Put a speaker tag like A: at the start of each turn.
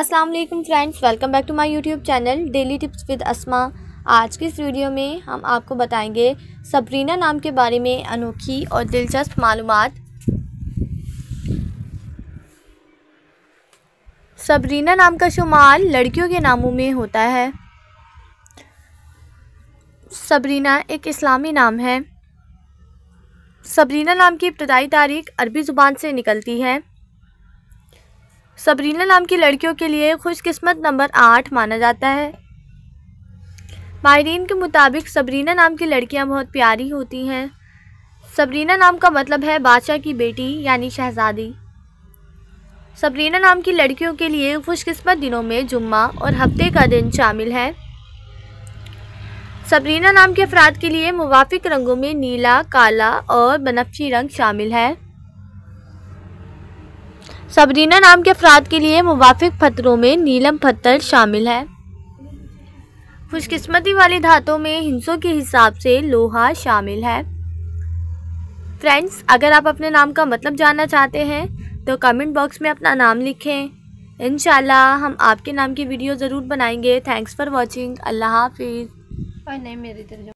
A: अस्सलाम वालेकुम friends welcome back to my YouTube channel daily tips with Asma आज की इस वीडियो में हम आपको बताएंगे सबरीना नाम के बारे में अनोखी और दिलचस्प मालूम सबरीना नाम का शुमार लड़कियों के नामों में होता है सबरीना एक इस्लामी नाम है सबरीना नाम की इब्तदाई तारीख अरबी ज़ुबान से निकलती है सबरीना नाम की लड़कियों के लिए खुशकिस्मत नंबर आठ माना जाता है माहरीन के मुताबिक सबरीना नाम की लड़कियां बहुत प्यारी होती हैं सबरीना नाम का मतलब है बादशाह की बेटी यानी शहजादी सबरीना नाम की लड़कियों के लिए खुशकिस्मत दिनों में जुम्मा और हफ्ते का दिन शामिल है सबरीना नाम के अफराद के लिए मुवाफिक रंगों में नीला काला और बनफी रंग शामिल है सबरीना नाम के अफराद के लिए मुवाफिक पत्थरों में नीलम पत्थर शामिल है खुशकिस्मती वाली धातों में हिंसों के हिसाब से लोहा शामिल है फ्रेंड्स अगर आप अपने नाम का मतलब जानना चाहते हैं तो कमेंट बॉक्स में अपना नाम लिखें इन हम आपके नाम की वीडियो ज़रूर बनाएंगे थैंक्स फॉर वॉचिंग अल्लाह हाफिज़ नहीं मेरी तरह